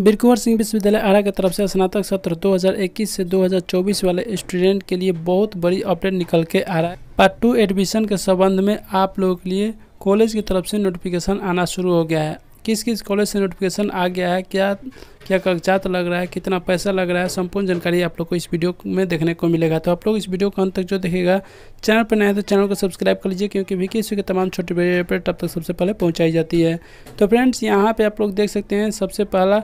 बिरकुवर सिंह विश्वविद्यालय आरा की तरफ से स्नातक सत्र 2021 से 2024 वाले स्टूडेंट के लिए बहुत बड़ी अपडेट निकल के आ रहा है पार्ट टू एडमिशन के संबंध में आप लोगों के लिए कॉलेज की तरफ से नोटिफिकेशन आना शुरू हो गया है किस किस कॉलेज से नोटिफिकेशन आ गया है क्या क्या कागजात लग रहा है कितना पैसा लग रहा है संपूर्ण जानकारी आप लोग को इस वीडियो में देखने को मिलेगा तो आप लोग इस वीडियो को अंत तक जो देखेगा चैनल पर नए तो चैनल को सब्सक्राइब कर लीजिए क्योंकि वी के के तमाम छोटे बड़े अपडेट अब तक सबसे पहले पहुँचाई जाती है तो फ्रेंड्स यहाँ पर आप लोग देख सकते हैं सबसे पहला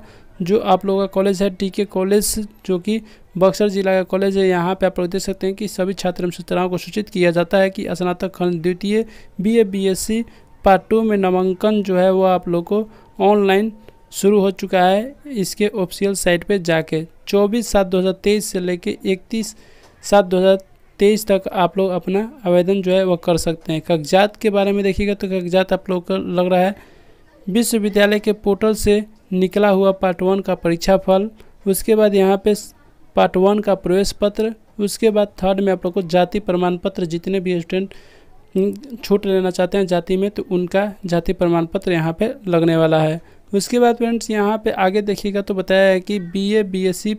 जो आप लोगों का कॉलेज है टीके कॉलेज जो कि बक्सर जिला का कॉलेज है यहाँ पे आप लोग देख सकते हैं कि सभी छात्र एवं छात्राओं को सूचित किया जाता है कि स्नातक खंड द्वितीय B A B S C part two में नामांकन जो है वो आप लोग को ऑनलाइन शुरू हो चुका है इसके ऑफिशियल साइट पे जाके 24 सात 2023 से लेके 31 सात 2023 तक आप लोग अपना आवेदन जो है वो कर सकते हैं कागजात के बारे में देखिएगा तो कागजात आप लोग का लग रहा है विश्वविद्यालय के पोर्टल से निकला हुआ पार्ट वन का परीक्षा फल उसके बाद यहाँ पे पार्ट वन का प्रवेश पत्र उसके बाद थर्ड में आप लोग को जाति प्रमाण पत्र जितने भी स्टूडेंट छूट लेना चाहते हैं जाति में तो उनका जाति प्रमाण पत्र यहाँ पर लगने वाला है उसके बाद फ्रेंड्स यहाँ पे आगे देखिएगा तो बताया है कि बी ए e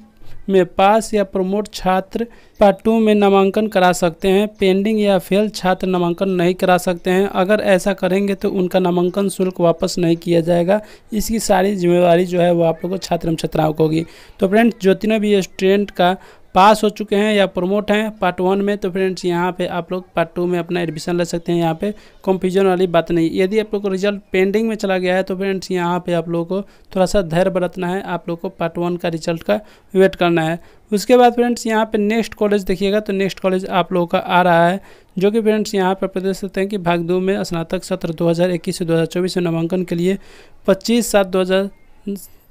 में पास या प्रमोट छात्र पार्ट टू में नामांकन करा सकते हैं पेंडिंग या फेल छात्र नामांकन नहीं करा सकते हैं अगर ऐसा करेंगे तो उनका नामांकन शुल्क वापस नहीं किया जाएगा इसकी सारी जिम्मेवारी जो है वो आप लोगों को छात्र एवं छात्राओं को होगी तो फ्रेंड्स तीनों भी स्टूडेंट का पास हो चुके हैं या प्रमोट हैं पार्ट वन में तो फ्रेंड्स यहाँ पे आप लोग पार्ट टू में अपना एडमिशन ले सकते हैं यहाँ पे कंफ्यूजन वाली बात नहीं यदि आप लोग को रिजल्ट पेंडिंग में चला गया है तो फ्रेंड्स यहाँ पे आप लोग को थोड़ा सा धैर्य बरतना है आप लोग को पार्ट वन का रिजल्ट का वेट करना है उसके बाद फ्रेंड्स यहाँ पे नेक्स्ट कॉलेज देखिएगा तो नेक्स्ट कॉलेज आप लोगों का आ रहा है जो कि फ्रेंड्स यहाँ पर प्रदेश सकते हैं कि भाग दो में स्नातक सत्र दो से दो में नामांकन के लिए पच्चीस सात दो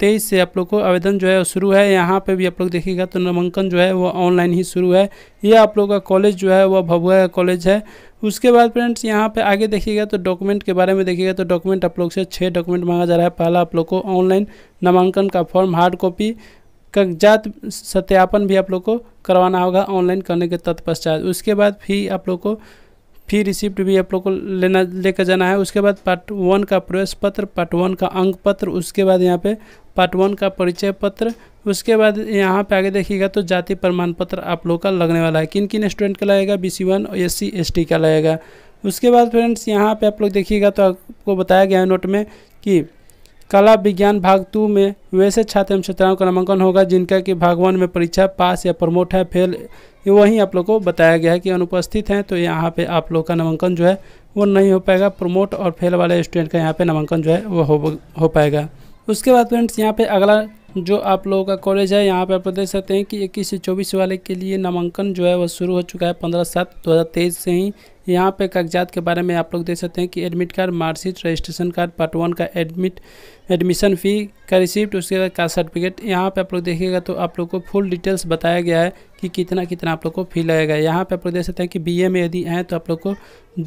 तेईस से आप लोग को आवेदन जो है शुरू है यहाँ पे भी आप लोग देखिएगा तो नामांकन जो है वो ऑनलाइन ही शुरू है ये आप लोग का कॉलेज जो है वह भभुआ कॉलेज है उसके बाद फ्रेंड्स यहाँ पे आगे देखिएगा तो डॉक्यूमेंट के बारे में देखिएगा तो डॉक्यूमेंट आप लोग से छः डॉक्यूमेंट मांगा जा रहा है पहला आप लोग को ऑनलाइन नामांकन का फॉर्म हार्ड कॉपी कागजात सत्यापन भी आप लोग को करवाना होगा ऑनलाइन करने के तत्पश्चात उसके बाद फी आप लोग को फी रिसिप्ट भी आप लोग को लेना लेकर जाना है उसके बाद पार्ट वन का प्रवेश पत्र पार्ट वन का अंक पत्र उसके बाद यहाँ पे पार्ट वन का परिचय पत्र उसके बाद यहाँ पे आगे देखिएगा तो जाति प्रमाण पत्र आप लोग का लगने वाला है किन किन स्टूडेंट का लगेगा B C one S C S T का लगेगा उसके बाद फ्रेंड्स यहाँ पर आप लोग देखिएगा तो आपको बताया गया है नोट में कि कला विज्ञान भाग टू में वैसे छात्र एवं छात्राओं का नामांकन होगा जिनका कि भाग वन में परीक्षा पास या प्रमोट है फेल वहीं आप लोग को बताया गया है कि अनुपस्थित हैं तो यहाँ पे आप लोग का नामांकन जो है वो नहीं हो पाएगा प्रमोट और फेल वाले स्टूडेंट का यहाँ पे नामांकन जो है वो हो, हो पाएगा उसके बाद फ्रेंड्स यहाँ पे अगला जो आप लोगों का कॉलेज है यहाँ पे आप देख सकते हैं कि इक्कीस से चौबीस वाले के लिए नामांकन जो है वो शुरू हो चुका है पंद्रह सात दो से ही यहाँ पे कागजात के बारे में आप लोग देख सकते हैं कि admit card marksheet registration card part one का एडमिट एडमिशन फ़ी का रिसिप्ट उसके बाद का सर्टिफिकेट यहाँ पे आप लोग देखिएगा तो आप लोग को फुल डिटेल्स बताया गया है कि कितना कितना आप लोग को फ़ी लगेगा यहाँ पे आप लोग देख सकते हैं कि बी में यदि हैं तो आप लोग को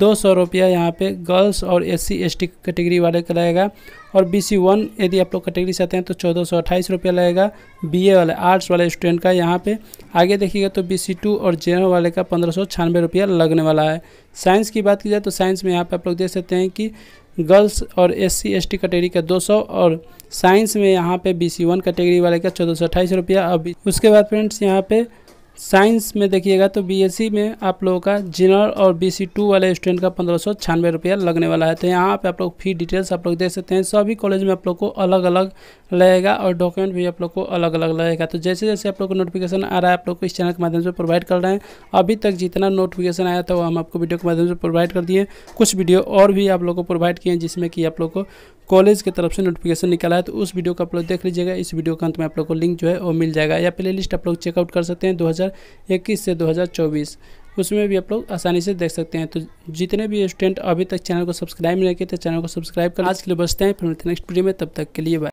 दो सौ रुपया यहाँ पे गर्ल्स और S C S T category वाले का लगेगा और बी सी वन यदि आप लोग कैटेगरी से आते हैं तो चौदह सौ अट्ठाईस रुपया लगेगा बी ए वाले आर्ट्स वाले स्टूडेंट का यहाँ पे आगे देखिएगा तो बी सी टू और जे वाले का पंद्रह सौ छियानवे रुपया लगने वाला है साइंस की बात की जाए तो साइंस में यहाँ पे आप लोग देख सकते हैं कि गर्ल्स और S C S T category का 200 और साइंस में यहाँ पे बी सी वन कैटेगरी वाले का चौदह सौ अट्ठाईस रुपया अभी उसके बाद फ्रेंड्स यहाँ पे साइंस में देखिएगा तो बीएससी e में आप लोगों का जनरल और बीसी टू वाले स्टूडेंट का पंद्रह सौ छियानवे रुपया लगने वाला है तो यहाँ पे आप लोग फी डिटेल्स आप लोग देख सकते हैं सभी कॉलेज में आप लोग को अलग अलग लगेगा और डॉक्यूमेंट भी आप लोग को अलग अलग लगेगा तो जैसे जैसे आप लोग को नोटिफिकेशन आ रहा है आप लोग को इस चैनल के माध्यम से प्रोवाइड कर रहे हैं अभी तक जितना नोटिफिकेशन आया था वो हम आपको वीडियो के माध्यम से प्रोवाइड कर दिए कुछ वीडियो और भी आप लोग को प्रोवाइड किए हैं जिसमें कि आप लोग को कॉलेज की तरफ से नोटिफिकेशन निकला है तो उस वीडियो का आप लोग देख लीजिएगा इस वीडियो के अंत में आप लोग को लिंक जो है वो मिल जाएगा या प्ले लिस्ट आप लोग चेकआउट कर सकते हैं दो से दो उसमें भी आप लोग आसानी से देख सकते हैं तो जितने भी स्टूडेंट अभी तक चैनल को सब्सक्राइब नहीं किए थे चैनल को सब्सक्राइब कर आज के लिए बचते हैं फिर नेक्स्ट वीडियो में तब तक के लिए बाय